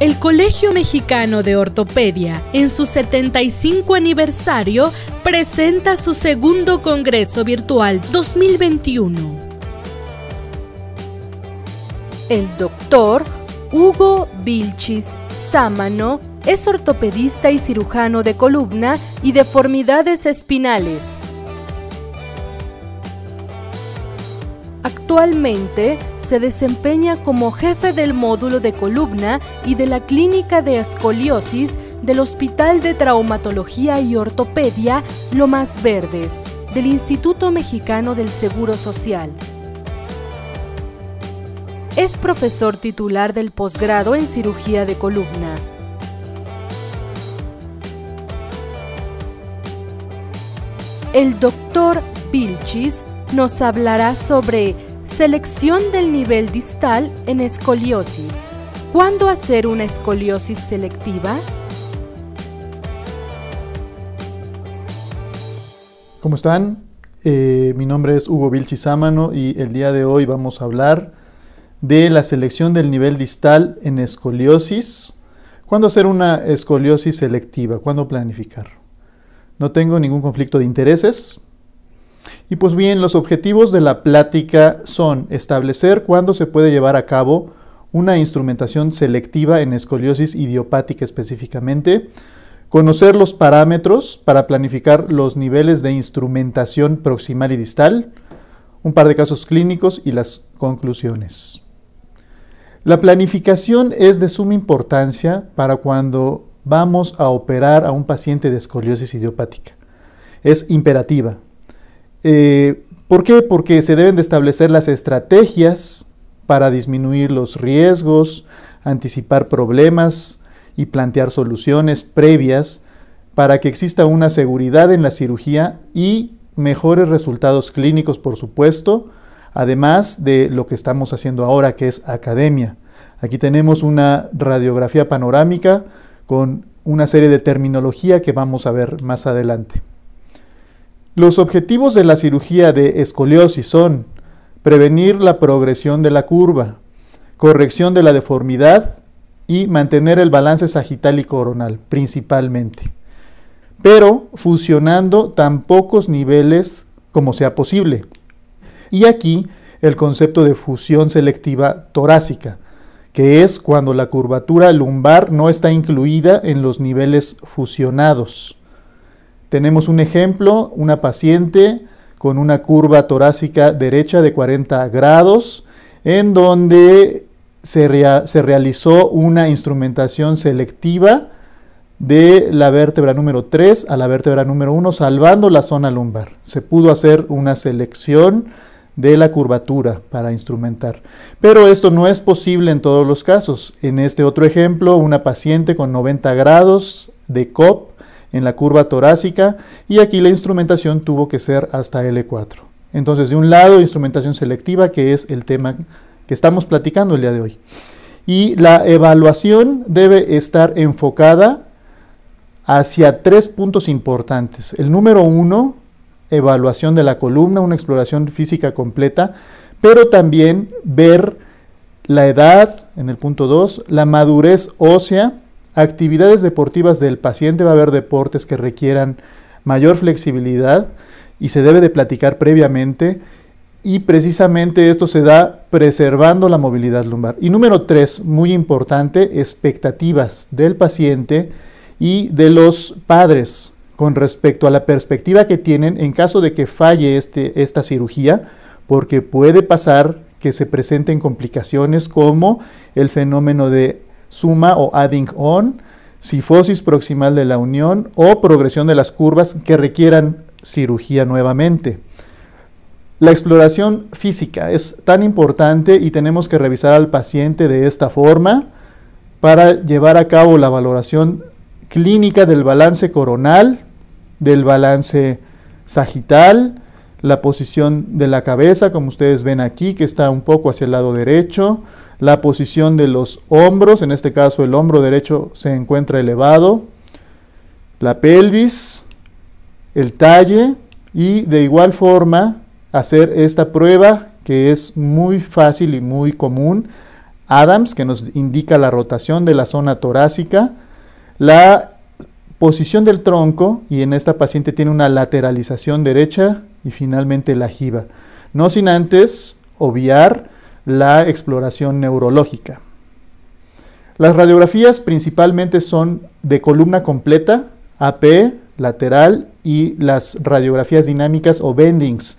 El Colegio Mexicano de Ortopedia, en su 75 aniversario, presenta su segundo Congreso Virtual 2021. El doctor Hugo Vilchis Sámano es ortopedista y cirujano de columna y deformidades espinales. Actualmente se desempeña como jefe del módulo de columna y de la clínica de escoliosis del Hospital de Traumatología y Ortopedia Lomas Verdes del Instituto Mexicano del Seguro Social. Es profesor titular del posgrado en cirugía de columna. El doctor Vilchis nos hablará sobre Selección del nivel distal en escoliosis. ¿Cuándo hacer una escoliosis selectiva? ¿Cómo están? Eh, mi nombre es Hugo Vilchisámano y el día de hoy vamos a hablar de la selección del nivel distal en escoliosis. ¿Cuándo hacer una escoliosis selectiva? ¿Cuándo planificar? No tengo ningún conflicto de intereses, y pues bien, los objetivos de la plática son establecer cuándo se puede llevar a cabo una instrumentación selectiva en escoliosis idiopática específicamente, conocer los parámetros para planificar los niveles de instrumentación proximal y distal, un par de casos clínicos y las conclusiones. La planificación es de suma importancia para cuando vamos a operar a un paciente de escoliosis idiopática. Es imperativa, eh, ¿Por qué? Porque se deben de establecer las estrategias para disminuir los riesgos, anticipar problemas y plantear soluciones previas para que exista una seguridad en la cirugía y mejores resultados clínicos, por supuesto, además de lo que estamos haciendo ahora, que es academia. Aquí tenemos una radiografía panorámica con una serie de terminología que vamos a ver más adelante. Los objetivos de la cirugía de escoliosis son prevenir la progresión de la curva, corrección de la deformidad y mantener el balance sagital y coronal principalmente, pero fusionando tan pocos niveles como sea posible. Y aquí el concepto de fusión selectiva torácica, que es cuando la curvatura lumbar no está incluida en los niveles fusionados. Tenemos un ejemplo, una paciente con una curva torácica derecha de 40 grados, en donde se, realizó una instrumentación selectiva de la vértebra número 3 a la vértebra número 1, salvando la zona lumbar. Se pudo hacer una selección de la curvatura para instrumentar. Pero esto no es posible en todos los casos. En este otro ejemplo, una paciente con 90 grados de COP en la curva torácica y aquí la instrumentación tuvo que ser hasta L4. Entonces, de un lado, instrumentación selectiva, que es el tema que estamos platicando el día de hoy. Y la evaluación debe estar enfocada hacia tres puntos importantes. El número uno, evaluación de la columna, una exploración física completa, pero también ver la edad, en el punto dos, la madurez ósea, actividades deportivas del paciente, va a haber deportes que requieran mayor flexibilidad y se debe de platicar previamente y precisamente esto se da preservando la movilidad lumbar. Y número tres, muy importante, expectativas del paciente y de los padres con respecto a la perspectiva que tienen en caso de que falle este, esta cirugía, porque puede pasar que se presenten complicaciones como el fenómeno de suma o adding on, sifosis proximal de la unión o progresión de las curvas que requieran cirugía nuevamente. La exploración física es tan importante y tenemos que revisar al paciente de esta forma para llevar a cabo la valoración clínica del balance coronal, del balance sagital, la posición de la cabeza, como ustedes ven aquí, que está un poco hacia el lado derecho, la posición de los hombros, en este caso el hombro derecho se encuentra elevado, la pelvis, el talle y de igual forma hacer esta prueba que es muy fácil y muy común. Adams, que nos indica la rotación de la zona torácica, la posición del tronco, y en esta paciente tiene una lateralización derecha, y finalmente la jiba. No sin antes obviar la exploración neurológica. Las radiografías principalmente son de columna completa, AP, lateral y las radiografías dinámicas o bendings.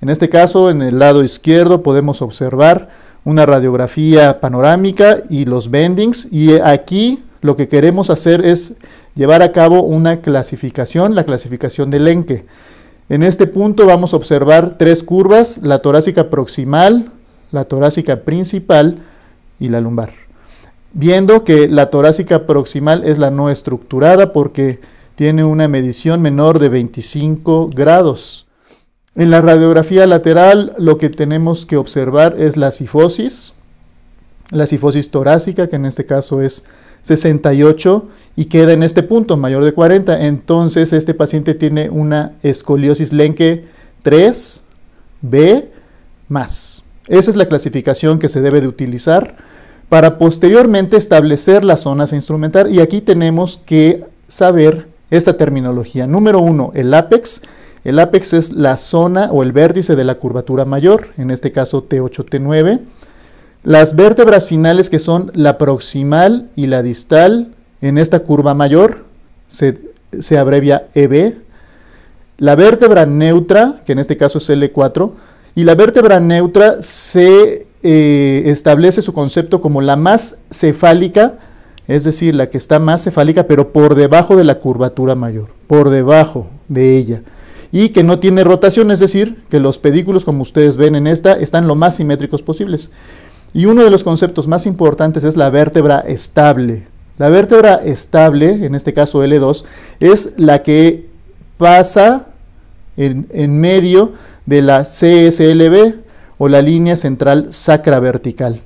En este caso, en el lado izquierdo podemos observar una radiografía panorámica y los bendings y aquí lo que queremos hacer es llevar a cabo una clasificación, la clasificación del enque. En este punto vamos a observar tres curvas, la torácica proximal, la torácica principal y la lumbar. Viendo que la torácica proximal es la no estructurada porque tiene una medición menor de 25 grados. En la radiografía lateral lo que tenemos que observar es la sifosis, la sifosis torácica, que en este caso es 68 y queda en este punto, mayor de 40. Entonces este paciente tiene una escoliosis lenque 3B más. Esa es la clasificación que se debe de utilizar para posteriormente establecer las zonas a instrumentar. Y aquí tenemos que saber esta terminología. Número uno, el ápex. El ápex es la zona o el vértice de la curvatura mayor, en este caso T8, T9. Las vértebras finales que son la proximal y la distal, en esta curva mayor se, se abrevia EB. La vértebra neutra, que en este caso es L4, y la vértebra neutra se eh, establece su concepto como la más cefálica, es decir, la que está más cefálica, pero por debajo de la curvatura mayor, por debajo de ella. Y que no tiene rotación, es decir, que los pedículos, como ustedes ven en esta, están lo más simétricos posibles. Y uno de los conceptos más importantes es la vértebra estable. La vértebra estable, en este caso L2, es la que pasa en, en medio de la CSLB o la línea central sacra vertical.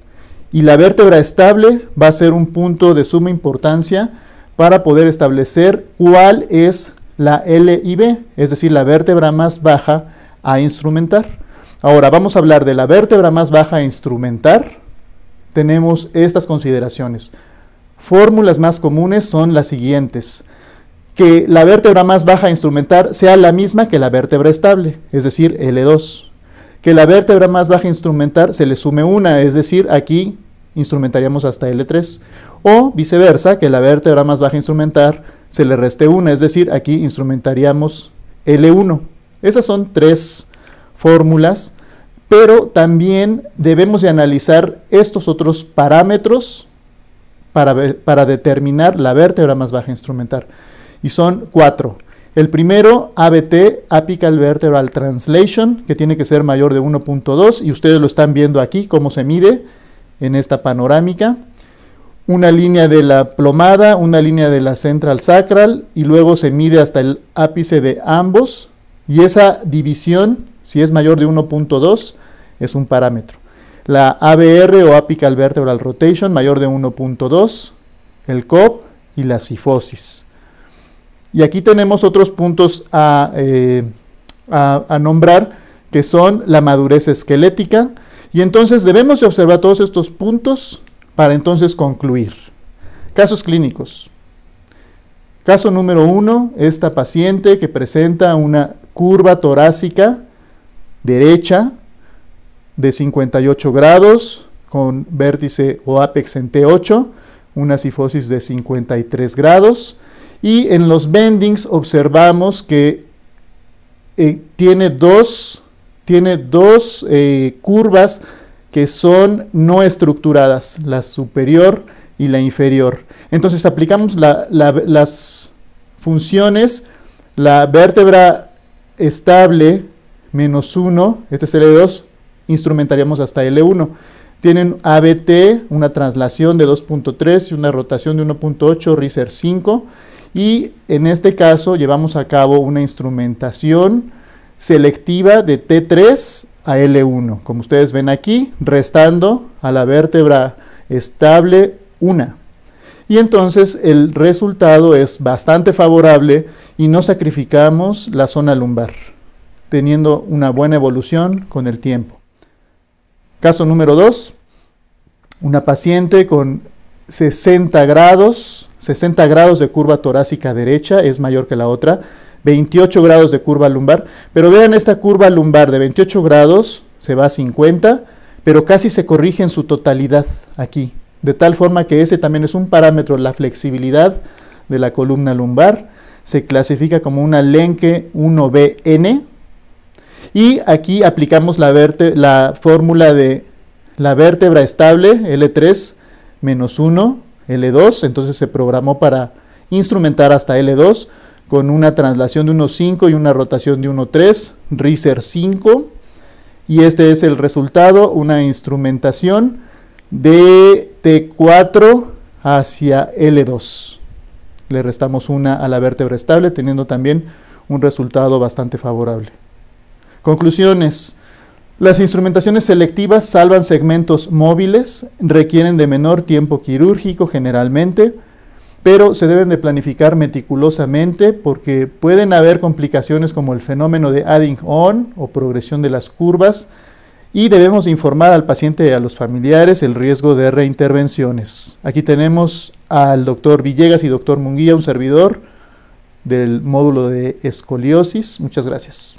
Y la vértebra estable va a ser un punto de suma importancia para poder establecer cuál es la LIB, es decir, la vértebra más baja a instrumentar. Ahora vamos a hablar de la vértebra más baja a instrumentar. Tenemos estas consideraciones. Fórmulas más comunes son las siguientes que la vértebra más baja instrumentar sea la misma que la vértebra estable, es decir, L2. Que la vértebra más baja instrumentar se le sume una, es decir, aquí instrumentaríamos hasta L3. O viceversa, que la vértebra más baja instrumentar se le reste una, es decir, aquí instrumentaríamos L1. Esas son tres fórmulas, pero también debemos de analizar estos otros parámetros para, para determinar la vértebra más baja instrumentar y son cuatro. El primero, ABT, Apical Vertebral Translation, que tiene que ser mayor de 1.2 y ustedes lo están viendo aquí, cómo se mide en esta panorámica. Una línea de la plomada, una línea de la central sacral y luego se mide hasta el ápice de ambos y esa división, si es mayor de 1.2, es un parámetro. La ABR o Apical Vertebral Rotation mayor de 1.2, el COP y la cifosis. Y aquí tenemos otros puntos eh, a, nombrar, que son la madurez esquelética. Y entonces debemos de observar todos estos puntos para entonces concluir. Casos clínicos. Caso número uno, esta paciente que presenta una curva torácica derecha de 58 grados con vértice o ápex en T8, una sifosis de 53 grados. Y en los bendings observamos que eh, tiene dos, tiene dos eh, curvas que son no estructuradas, la superior y la inferior. Entonces aplicamos las funciones, la vértebra estable menos 1, este es L2, e instrumentaríamos hasta L1. E Tienen ABT, una traslación de 2.3 y una rotación de 1.8, riser 5. Y en este caso llevamos a cabo una instrumentación selectiva de T3 a L1, como ustedes ven aquí, restando a la vértebra estable una Y entonces el resultado es bastante favorable y no sacrificamos la zona lumbar, teniendo una buena evolución con el tiempo. Caso número 2, una paciente con 60 grados 60 grados de curva torácica derecha es mayor que la otra, 28 grados de curva lumbar, pero vean esta curva lumbar de 28 grados, se va a 50, pero casi se corrige en su totalidad aquí, de tal forma que ese también es un parámetro, la flexibilidad de la columna lumbar, se clasifica como una lenque 1BN, y aquí aplicamos la, la fórmula de la vértebra estable, L3 menos 1, L2, entonces se programó para instrumentar hasta L2 con una traslación de 1.5 y una rotación de 1.3, Riser 5, y este es el resultado, una instrumentación de T4 hacia L2. Le restamos una a la vértebra estable, teniendo también un resultado bastante favorable. Conclusiones. Las instrumentaciones selectivas salvan segmentos móviles, requieren de menor tiempo quirúrgico generalmente, pero se deben de planificar meticulosamente porque pueden haber complicaciones como el fenómeno de adding on o progresión de las curvas y debemos informar al paciente y a los familiares el riesgo de reintervenciones. Aquí tenemos al doctor Villegas y doctor Munguía, un servidor del módulo de escoliosis. Muchas gracias.